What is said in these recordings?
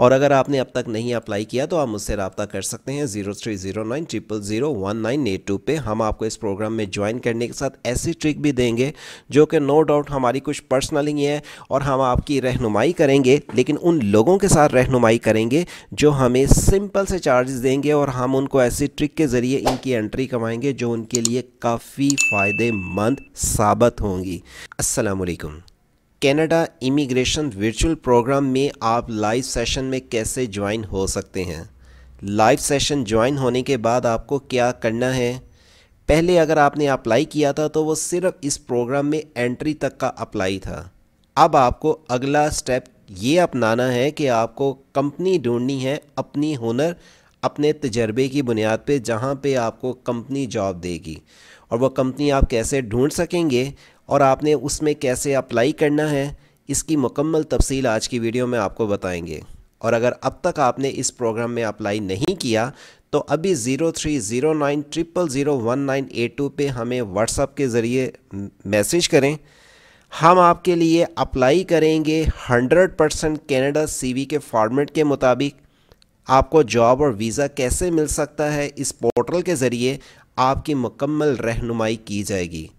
और अगर आपने अब तक नहीं अप्लाई किया तो आप मुझसे रबता कर सकते हैं zero three zero nine triple zero one nine eight two पर हम आपको इस प्रोग्राम में ज्वाइन करने के साथ ऐसी ट्रिक भी देंगे जो कि नो डाउट हमारी कुछ पर्सनल ही है और हम आपकी रहनुमाई करेंगे लेकिन उन लोगों के साथ रहनुमाई करेंगे जो हमें सिंपल से चार्जेस देंगे और हम उनको ऐसी ट्रिक के ज़रिए इनकी एंट्री कमाएंगे जो उनके लिए काफ़ी फ़ायदेमंद साबित होंगी असलकुम कनाडा इमिग्रेशन वर्चुअल प्रोग्राम में आप लाइव सेशन में कैसे ज्वाइन हो सकते हैं लाइव सेशन ज्वाइन होने के बाद आपको क्या करना है पहले अगर आपने अप्लाई किया था तो वो सिर्फ इस प्रोग्राम में एंट्री तक का अप्लाई था अब आपको अगला स्टेप ये अपनाना है कि आपको कंपनी ढूंढनी है अपनी हुनर अपने तजर्बे की बुनियाद पे जहाँ पे आपको कंपनी जॉब देगी और वो कंपनी आप कैसे ढूंढ सकेंगे और आपने उसमें कैसे अप्लाई करना है इसकी मुकम्मल तफसील आज की वीडियो में आपको बताएंगे और अगर अब तक आपने इस प्रोग्राम में अप्लाई नहीं किया तो अभी zero three zero nine triple zero one nine eight two पर हमें व्हाट्सअप के ज़रिए मैसेज करें हम आपके लिए अप्लाई करेंगे हंड्रेड परसेंट कैनेडा सी के फॉर्मेट के मुताबिक आपको जॉब और वीज़ा कैसे मिल सकता है इस पोर्टल के ज़रिए आपकी मुकम्मल रहनुमाई की जाएगी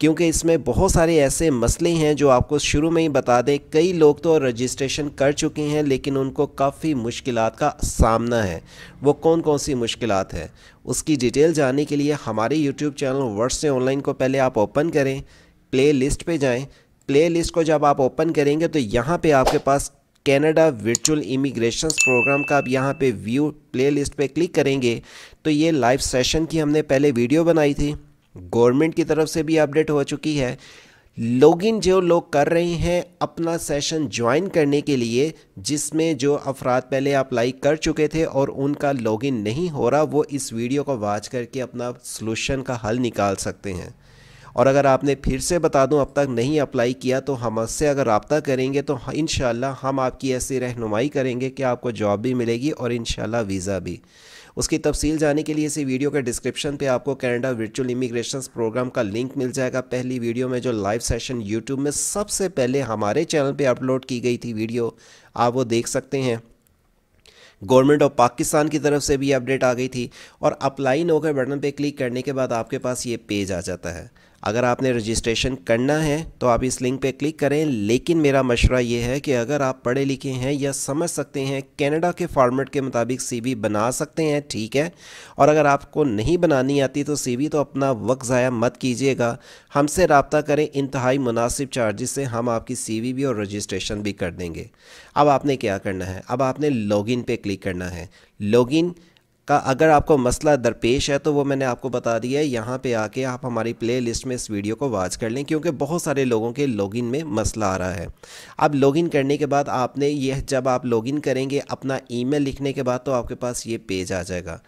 क्योंकि इसमें बहुत सारे ऐसे मसले हैं जो आपको शुरू में ही बता दें कई लोग तो रजिस्ट्रेशन कर चुके हैं लेकिन उनको काफ़ी मुश्किल का सामना है वो कौन कौन सी मुश्किल है उसकी डिटेल जानने के लिए हमारे यूट्यूब चैनल वर्ड से ऑनलाइन को पहले आप ओपन करें प्ले लिस्ट पर जाएँ प्ले लिस्ट को जब आप ओपन करेंगे तो यहाँ पे आपके पास कनाडा वर्चुअल इमिग्रेशन प्रोग्राम का आप यहाँ पे व्यू प्लेलिस्ट पे क्लिक करेंगे तो ये लाइव सेशन की हमने पहले वीडियो बनाई थी गवर्नमेंट की तरफ से भी अपडेट हो चुकी है लॉगिन जो लोग कर रहे हैं अपना सेशन ज्वाइन करने के लिए जिसमें जो अफराद पहले अप्लाई कर चुके थे और उनका लॉगिन नहीं हो रहा वो इस वीडियो को वाच करके अपना सलूशन का हल निकाल सकते हैं और अगर आपने फिर से बता दूं अब तक नहीं अप्लाई किया तो हमसे अगर रबता करेंगे तो हाँ, इन हम आपकी ऐसी रहनुमाई करेंगे कि आपको जॉब भी मिलेगी और इन वीज़ा भी उसकी तफसील जाने के लिए इसी वीडियो के डिस्क्रिप्शन पे आपको कैनेडा वर्चुअल इमिग्रेशन प्रोग्राम का लिंक मिल जाएगा पहली वीडियो में जो लाइव सेशन यूट्यूब में सबसे पहले हमारे चैनल पर अपलोड की गई थी वीडियो आप वो देख सकते हैं गवर्नमेंट ऑफ पाकिस्तान की तरफ से भी अपडेट आ गई थी और अप्लाई नो के बटन पे क्लिक करने के बाद आपके पास ये पेज आ जाता है अगर आपने रजिस्ट्रेशन करना है तो आप इस लिंक पे क्लिक करें लेकिन मेरा मशवरा ये है कि अगर आप पढ़े लिखे हैं या समझ सकते हैं कनाडा के फॉर्मेट के मुताबिक सीवी बना सकते हैं ठीक है और अगर आपको नहीं बनानी आती तो सीवी तो अपना वक्त ज़ाया मत कीजिएगा हमसे रबता करें इंतहाई मुनासिब चार्जेस से हम आपकी सी भी और रजिस्ट्रेशन भी कर देंगे अब आपने क्या करना है अब आपने लॉगिन पे क्लिक करना है लॉगिन का अगर आपको मसला दरपेश है तो वो मैंने आपको बता दिया है यहाँ पे आके आप हमारी प्लेलिस्ट में इस वीडियो को वाच कर लें क्योंकि बहुत सारे लोगों के लॉगिन में मसला आ रहा है अब लॉगिन करने के बाद आपने यह जब आप लॉगिन करेंगे अपना ईमेल लिखने के बाद तो आपके पास ये पेज आ जाएगा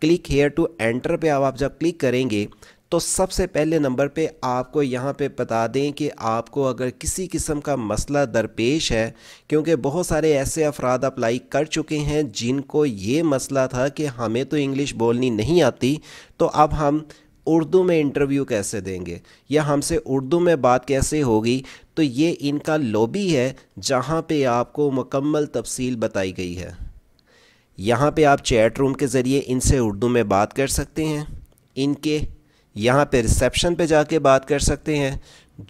क्लिक हेयर टू एंटर पे आप जब क्लिक करेंगे तो सबसे पहले नंबर पे आपको यहाँ पे बता दें कि आपको अगर किसी किस्म का मसला दरपेश है क्योंकि बहुत सारे ऐसे अफराद अप्लाई कर चुके हैं जिनको ये मसला था कि हमें तो इंग्लिश बोलनी नहीं आती तो अब हम उर्दू में इंटरव्यू कैसे देंगे या हमसे उर्दू में बात कैसे होगी तो ये इनका लॉबी है जहाँ पे आपको मुकम्मल तफसील बताई गई है यहाँ पे आप चैट रूम के ज़रिए इनसे उर्दू में बात कर सकते हैं इनके यहाँ पे रिसेप्शन पे जाके बात कर सकते हैं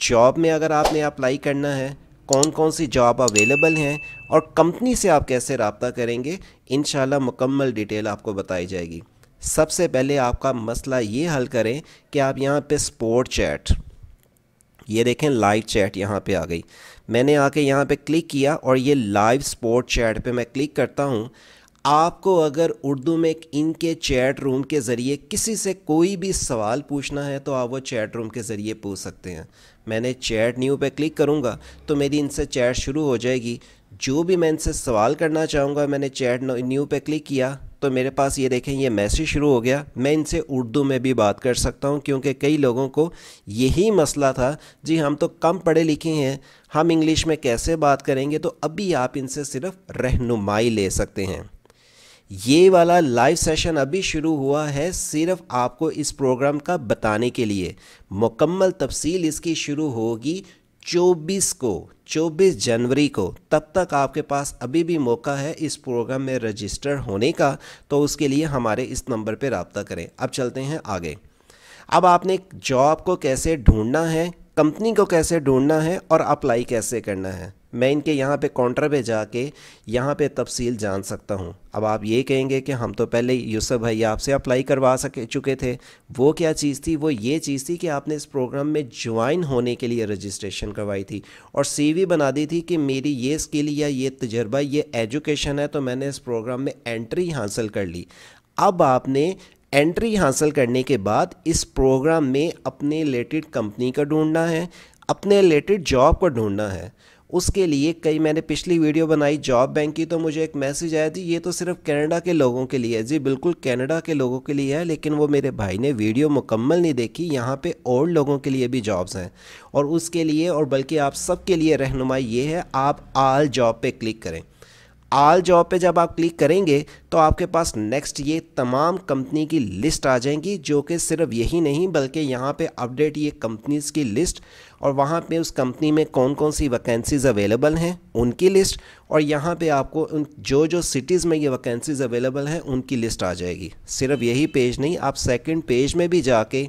जॉब में अगर आपने अप्लाई करना है कौन कौन सी जॉब अवेलेबल हैं और कंपनी से आप कैसे रबता करेंगे इन मुकम्मल डिटेल आपको बताई जाएगी सबसे पहले आपका मसला ये हल करें कि आप यहाँ पे स्पोर्ट चैट ये देखें लाइव चैट यहाँ पे आ गई मैंने आके यहाँ पे क्लिक किया और ये लाइव स्पोर्ट चैट पे मैं क्लिक करता हूँ आपको अगर उर्दू में इनके चैट रूम के ज़रिए किसी से कोई भी सवाल पूछना है तो आप वो चैट रूम के ज़रिए पूछ सकते हैं मैंने चैट न्यू पे क्लिक करूँगा तो मेरी इनसे चैट शुरू हो जाएगी जो भी मैं इनसे सवाल करना चाहूँगा मैंने चैट न्यू पे क्लिक किया तो मेरे पास ये देखें ये मैसेज शुरू हो गया मैं इनसे उर्दू में भी बात कर सकता हूँ क्योंकि कई लोगों को यही मसला था जी हम तो कम पढ़े लिखे हैं हम इंग्लिश में कैसे बात करेंगे तो अभी आप इनसे सिर्फ रहनुमाई ले सकते हैं ये वाला लाइव सेशन अभी शुरू हुआ है सिर्फ आपको इस प्रोग्राम का बताने के लिए मुकम्मल तफसील इसकी शुरू होगी 24 को 24 जनवरी को तब तक आपके पास अभी भी मौका है इस प्रोग्राम में रजिस्टर होने का तो उसके लिए हमारे इस नंबर पर रबता करें अब चलते हैं आगे अब आपने जॉब को कैसे ढूंढना है कंपनी को कैसे ढूंढना है और अप्लाई कैसे करना है मैं इनके यहाँ पे काउंटर पे जाके यहाँ पे तफसील जान सकता हूँ अब आप ये कहेंगे कि हम तो पहले यूसुफ भाई आपसे अप्लाई करवा सके चुके थे वो क्या चीज़ थी वो ये चीज़ थी कि आपने इस प्रोग्राम में ज्वाइन होने के लिए रजिस्ट्रेशन करवाई थी और सीवी बना दी थी कि मेरी ये स्किल या ये तजर्बा ये एजुकेशन है तो मैंने इस प्रोग्राम में एंट्री हासिल कर ली अब आपने एंट्री हासिल करने के बाद इस प्रोग्राम में अपने रिलेटेड कंपनी का ढूंढना है अपने रिलेटेड जॉब का ढूंढना है उसके लिए कई मैंने पिछली वीडियो बनाई जॉब बैंक की तो मुझे एक मैसेज आया थी ये तो सिर्फ कनाडा के लोगों के लिए है जी बिल्कुल कनाडा के लोगों के लिए है लेकिन वो मेरे भाई ने वीडियो मुकम्मल नहीं देखी यहाँ पे और लोगों के लिए भी जॉब्स हैं और उसके लिए और बल्कि आप सबके लिए रहनुमाई ये है आप आल जॉब पर क्लिक करें आल जॉब पे जब आप क्लिक करेंगे तो आपके पास नेक्स्ट ये तमाम कंपनी की लिस्ट आ जाएंगी जो कि सिर्फ यही नहीं बल्कि यहाँ पे अपडेट ये कंपनीज़ की लिस्ट और वहाँ पे उस कंपनी में कौन कौन सी वैकेंसीज़ अवेलेबल हैं उनकी लिस्ट और यहाँ पे आपको उन जो जो सिटीज़ में ये वैकेंसीज़ अवेलेबल हैं उनकी लिस्ट आ जाएगी सिर्फ यही पेज नहीं आप सेकेंड पेज में भी जाके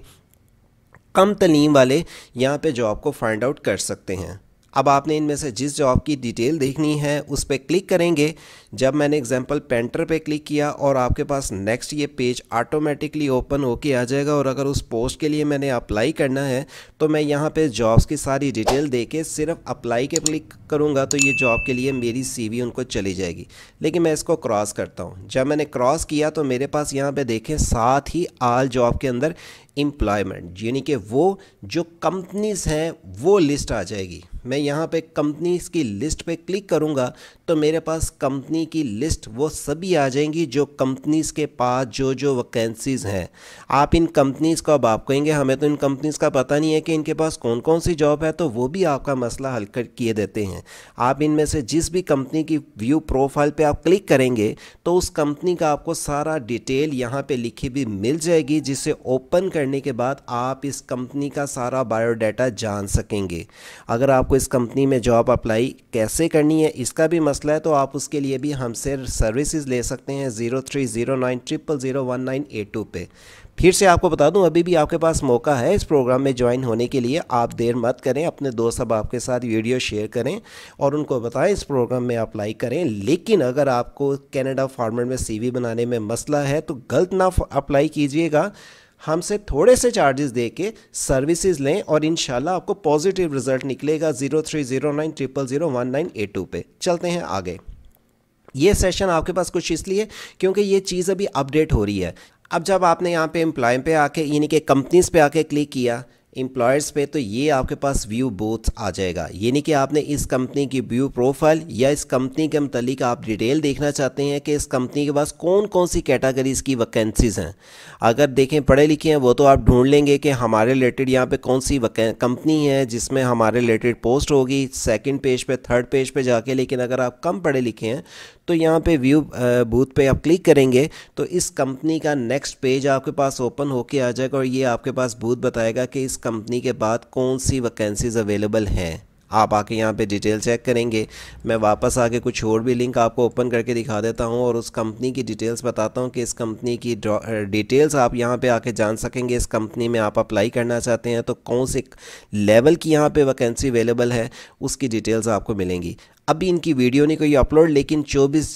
कम तलीम वाले यहाँ पर जॉब को फाइंड आउट कर सकते हैं अब आपने इनमें से जिस जॉब की डिटेल देखनी है उस पर क्लिक करेंगे जब मैंने एग्जाम्पल पेंटर पे क्लिक किया और आपके पास नेक्स्ट ये पेज ऑटोमेटिकली ओपन होके आ जाएगा और अगर उस पोस्ट के लिए मैंने अप्लाई करना है तो मैं यहाँ पे जॉब्स की सारी डिटेल दे के सिर्फ अप्लाई के क्लिक करूँगा तो ये जॉब के लिए मेरी सी उनको चली जाएगी लेकिन मैं इसको क्रॉस करता हूँ जब मैंने क्रॉस किया तो मेरे पास यहाँ पर देखें साथ ही आल जॉब के अंदर एम्प्लॉयमेंट यानी कि वो जो कंपनीज़ हैं वो लिस्ट आ जाएगी मैं यहाँ पे कंपनीज़ की लिस्ट पे क्लिक करूँगा तो मेरे पास कंपनी की लिस्ट वो सभी आ जाएंगी जो कंपनीज़ के पास जो जो वैकेंसीज़ हैं आप इन कंपनीज़ को अब आप कहेंगे हमें तो इन कंपनीज़ का पता नहीं है कि इनके पास कौन कौन सी जॉब है तो वो भी आपका मसला हल कर किए देते हैं आप इनमें से जिस भी कंपनी की व्यू प्रोफाइल पर आप क्लिक करेंगे तो उस कंपनी का आपको सारा डिटेल यहाँ पर लिखी भी मिल जाएगी जिसे ओपन करने के बाद आप इस कंपनी का सारा बायोडाटा जान सकेंगे अगर आपको इस कंपनी में जॉब अप्लाई कैसे करनी है इसका भी मसला है तो आप उसके लिए भी हमसे सर्विसेज ले सकते हैं zero three zero nine triple zero one nine eight two पर फिर से आपको बता दूं अभी भी आपके पास मौका है इस प्रोग्राम में ज्वाइन होने के लिए आप देर मत करें अपने दोस्त अब आपके साथ वीडियो शेयर करें और उनको बताएं इस प्रोग्राम में अप्लाई करें लेकिन अगर आपको कनाडा फॉर्मेट में सीवी बनाने में मसला है तो गलत ना अप्लाई कीजिएगा हमसे थोड़े से चार्जेस दे के सर्विसेज लें और इन आपको पॉजिटिव रिजल्ट निकलेगा zero three zero nine triple zero one nine eight two पे चलते हैं आगे ये सेशन आपके पास कुछ इसलिए क्योंकि ये चीज़ अभी अपडेट हो रही है अब जब आपने यहाँ पे एम्प्लॉय पे आके यानी कि कंपनीज पे आके क्लिक किया एम्प्लॉयर्स पे तो ये आपके पास व्यू बोथ आ जाएगा यानी कि आपने इस कंपनी की व्यू प्रोफाइल या इस कंपनी के मतलब आप डिटेल देखना चाहते हैं कि इस कंपनी के पास कौन कौन सी कैटेगरीज की वैकेंसीज़ हैं अगर देखें पढ़े लिखे हैं वो तो आप ढूंढ लेंगे कि हमारे रिलेटेड यहाँ पे कौन सी कंपनी है जिसमें हमारे रिलेटेड पोस्ट होगी सेकेंड पेज पर पे, थर्ड पेज पर पे जाके लेकिन अगर आप कम पढ़े लिखे हैं तो यहाँ पे व्यू बूथ पे आप क्लिक करेंगे तो इस कंपनी का नेक्स्ट पेज आपके पास ओपन होके आ जाएगा और ये आपके पास बूथ बताएगा कि इस कंपनी के बाद कौन सी वैकेंसीज़ अवेलेबल हैं आप आके यहाँ पे डिटेल चेक करेंगे मैं वापस आके कुछ और भी लिंक आपको ओपन करके दिखा देता हूँ और उस कंपनी की डिटेल्स बताता हूँ कि इस कंपनी की डिटेल्स आप यहाँ पे आके जान सकेंगे इस कंपनी में आप अप्लाई करना चाहते हैं तो कौन से लेवल की यहाँ पे वैकेंसी अवेलेबल है उसकी डिटेल्स आपको मिलेंगी अभी इनकी वीडियो नहीं कोई अपलोड लेकिन 24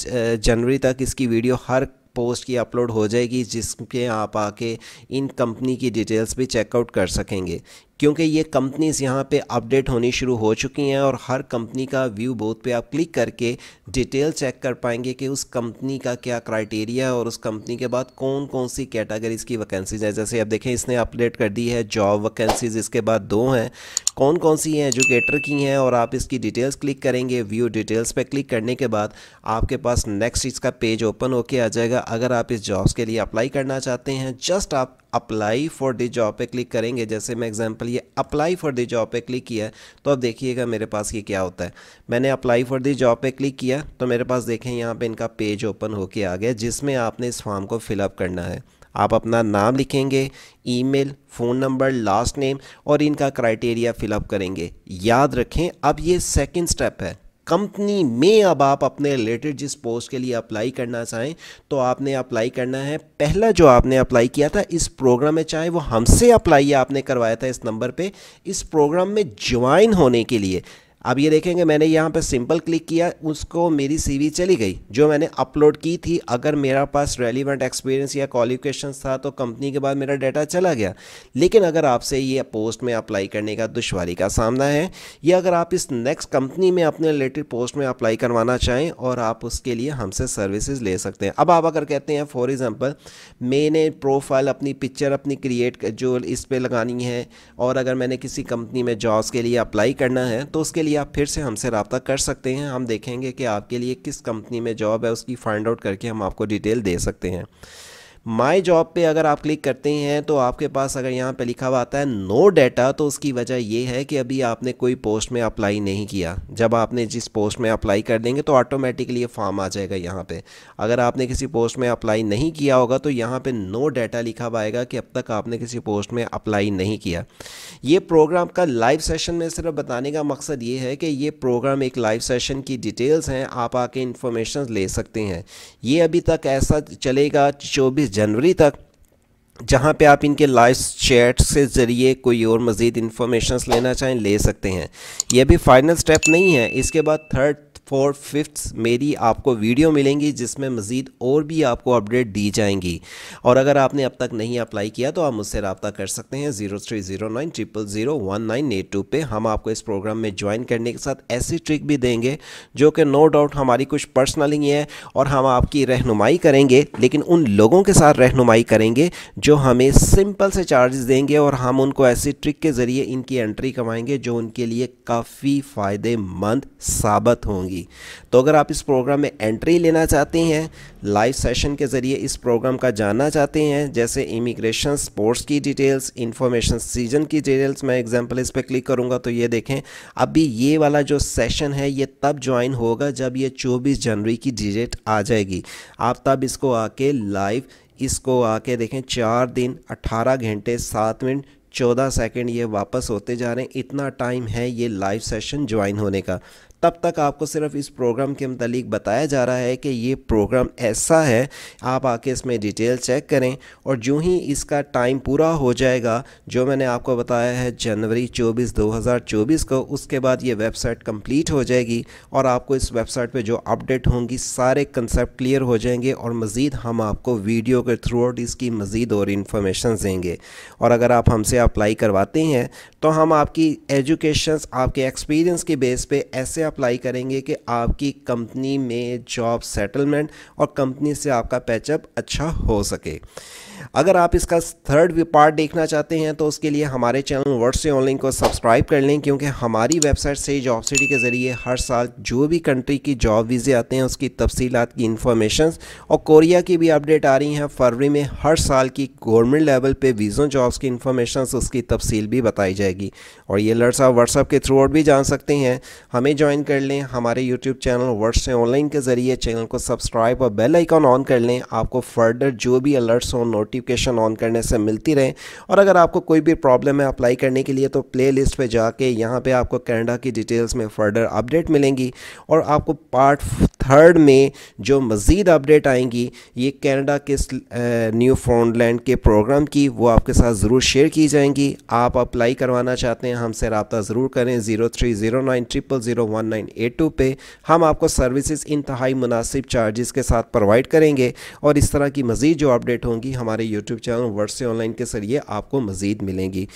जनवरी तक इसकी वीडियो हर पोस्ट की अपलोड हो जाएगी जिसके आप आके इन कंपनी की डिटेल्स भी चेकआउट कर सकेंगे क्योंकि ये कंपनीज़ यहाँ पे अपडेट होनी शुरू हो चुकी हैं और हर कंपनी का व्यू बोथ पे आप क्लिक करके डिटेल चेक कर पाएंगे कि उस कंपनी का क्या क्राइटेरिया है और उस कंपनी के बाद कौन कौन सी कैटेगरीज़ की वैकेंसीज हैं जैसे आप देखें इसने अपडेट कर दी है जॉब वैकेंसीज इसके बाद दो हैं कौन कौन सी हैं एजुकेटर की हैं और आप इसकी डिटेल्स क्लिक करेंगे व्यू डिटेल्स पर क्लिक करने के बाद आपके पास नेक्स्ट इसका पेज ओपन होके आ जाएगा अगर आप इस जॉब्स के लिए अप्लाई करना चाहते हैं जस्ट आप अप्लाई फॉर दिस जॉब पे क्लिक करेंगे जैसे मैं एग्जांपल ये अप्लाई फॉर दी जॉब पे क्लिक किया है तो अब देखिएगा मेरे पास ये क्या होता है मैंने अप्लाई फॉर दी जॉब पे क्लिक किया तो मेरे पास देखें यहाँ पे इनका पेज ओपन होके आ गया जिसमें आपने इस फॉर्म को फिलअप करना है आप अपना नाम लिखेंगे email phone number last name और इनका क्राइटेरिया फिलअप करेंगे याद रखें अब ये सेकंड स्टेप है कंपनी में अब आप अपने रिलेटेड जिस पोस्ट के लिए अप्लाई करना चाहें तो आपने अप्लाई करना है पहला जो आपने अप्लाई किया था इस प्रोग्राम में चाहे वो हमसे अप्लाई आपने करवाया था इस नंबर पर इस प्रोग्राम में ज्वाइन होने के लिए अब ये देखेंगे मैंने यहाँ पर सिंपल क्लिक किया उसको मेरी सी चली गई जो मैंने अपलोड की थी अगर मेरा पास रेलिवेंट एक्सपीरियंस या क्वालिफिकेशन था तो कंपनी के बाद मेरा डाटा चला गया लेकिन अगर आपसे ये पोस्ट में अप्लाई करने का दुशारी का सामना है या अगर आप इस नेक्स्ट कंपनी में अपने रिलेटेड पोस्ट में अप्लाई करवाना चाहें और आप उसके लिए हमसे सर्विसेज ले सकते हैं अब आप अगर कहते हैं फॉर एग्ज़ाम्पल मैंने प्रोफाइल अपनी पिक्चर अपनी क्रिएट जो इस पर लगानी है और अगर मैंने किसी कंपनी में जॉब्स के लिए अप्लाई करना है तो उसके लिए आप फिर से हमसे रबता कर सकते हैं हम देखेंगे कि आपके लिए किस कंपनी में जॉब है उसकी फाइंड आउट करके हम आपको डिटेल दे सकते हैं माई जॉब पे अगर आप क्लिक करते हैं तो आपके पास अगर यहाँ पे लिखा हुआ आता है नो डेटा तो उसकी वजह ये है कि अभी आपने कोई पोस्ट में अप्लाई नहीं किया जब आपने जिस पोस्ट में अप्लाई कर देंगे तो ऑटोमेटिकली ये फॉर्म आ जाएगा यहाँ पे अगर आपने किसी पोस्ट में अप्लाई नहीं किया होगा तो यहाँ पर नो डेटा लिखा हुआ आएगा कि अब तक आपने किसी पोस्ट में अप्लाई नहीं किया ये प्रोग्राम का लाइव सेशन में सिर्फ बताने का मकसद ये है कि ये प्रोग्राम एक लाइव सेशन की डिटेल्स हैं आप आके इन्फॉर्मेशन ले सकते हैं ये अभी तक ऐसा चलेगा चौबीस पच्चीस जनवरी तक जहाँ पे आप इनके लाइव चैट से ज़रिए कोई और मज़ीद इन्फॉर्मेशन लेना चाहें ले सकते हैं यह भी फाइनल स्टेप नहीं है इसके बाद थर्ड फोर फिफ्थ मेरी आपको वीडियो मिलेंगी जिसमें मज़ीद और भी आपको अपडेट दी जाएंगी और अगर आपने अब तक नहीं अप्लाई किया तो आप मुझसे रबता कर सकते हैं zero three zero nine triple zero one nine eight two पर हम आपको इस प्रोग्राम में ज्वाइन करने के साथ ऐसी ट्रिक भी देंगे जो कि नो डाउट हमारी कुछ पर्सनल ही है और हम आपकी रहनुमाई करेंगे लेकिन उन लोगों के साथ रहनुमाई करेंगे जो हमें सिंपल से चार्जेस देंगे और हम उनको ऐसी ट्रिक के ज़रिए इनकी एंट्री कमाएंगे जो उनके लिए काफ़ी फ़ायदेमंद साबित होंगी होगी तो अगर आप इस प्रोग्राम में एंट्री लेना चाहते हैं लाइव सेशन के ज़रिए इस प्रोग्राम का जानना चाहते हैं जैसे इमिग्रेशन स्पोर्ट्स की डिटेल्स इन्फॉर्मेशन सीजन की डिटेल्स मैं एग्जांपल इस पर क्लिक करूँगा तो ये देखें अभी ये वाला जो सेशन है ये तब ज्वाइन होगा जब ये चौबीस जनवरी की डिजेट आ जाएगी आप तब इसको आके लाइव इसको आके देखें चार दिन अट्ठारह घंटे सात मिनट चौदह सेकंड ये वापस होते जा रहे हैं इतना टाइम है ये लाइव सेशन ज्वाइन होने का तब तक आपको सिर्फ इस प्रोग्राम के मतलब बताया जा रहा है कि ये प्रोग्राम ऐसा है आप आके इसमें डिटेल चेक करें और जो ही इसका टाइम पूरा हो जाएगा जो मैंने आपको बताया है जनवरी 24 2024 को उसके बाद ये वेबसाइट कंप्लीट हो जाएगी और आपको इस वेबसाइट पे जो अपडेट होंगी सारे कंसेप्ट क्लियर हो जाएंगे और मज़ीद हम आपको वीडियो के थ्रू आउट इसकी मज़ीद और इन्फॉर्मेशन देंगे और अगर आप हमसे अप्लाई करवाते हैं तो हम आपकी एजुकेशन आपके एक्सपीरियंस के बेस पर ऐसे अप्लाई करेंगे कि आपकी कंपनी में जॉब सेटलमेंट और कंपनी से आपका पैचअप अच्छा हो सके अगर आप इसका थर्ड पार्ट देखना चाहते हैं तो उसके लिए हमारे चैनल वर्ड्स ऑनलाइन को सब्सक्राइब कर लें क्योंकि हमारी वेबसाइट से जॉब सिटी के ज़रिए हर साल जो भी कंट्री की जॉब वीज़े आते हैं उसकी तफसी की इन्फॉर्मेशन और कोरिया की भी अपडेट आ रही हैं फरवरी में हर साल की गवर्नमेंट लेवल पर वीज़ों जॉब्स की इन्फॉर्मेशन उसकी तफसील भी बताई जाएगी और ये लर्स आप व्हाट्सअप के थ्रू आउट भी जान सकते हैं हमें ज्वाइन कर लें हमारे यूट्यूब चैनल वर्ड्स ऑनलाइन के ज़रिए चैनल को सब्सक्राइब और बेल आइकॉन ऑन कर लें आपको फर्दर जो भी अलर्ट्स हो नोट नोटिफिकेशन ऑन करने से मिलती रहे और अगर आपको कोई भी प्रॉब्लम है अप्लाई करने के लिए तो प्ले लिस्ट पर जाके यहाँ पर आपको कैनेडा की डिटेल्स में फर्दर अपडेट मिलेंगी और आपको पार्ट थर्ड में जो मज़ीद अपडेट आएंगी ये कैनेडा के न्यू फाउंडलैंड के प्रोग्राम की वो आपके साथ ज़रूर शेयर की जाएंगी आप अप्लाई करवाना चाहते हैं हमसे रबता ज़रूर करें zero three zero nine triple zero one nine eight two पर हम आपको सर्विसेज इंतहाई मुनासिब चार्जेस के साथ प्रोवाइड करेंगे और इस तरह की मज़ीद जो अपडेट होंगी हमारे हमारे यूट्यूब चैनल वर्ड से ऑनलाइन के जरिए आपको मजीद मिलेंगी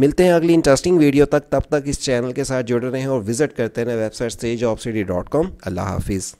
मिलते हैं अगली इंटरेस्टिंग वीडियो तक तब तक इस चैनल के साथ जुड़े रहें और विजिट करते रहें वेबसाइट से जॉब अल्लाह हाफिज़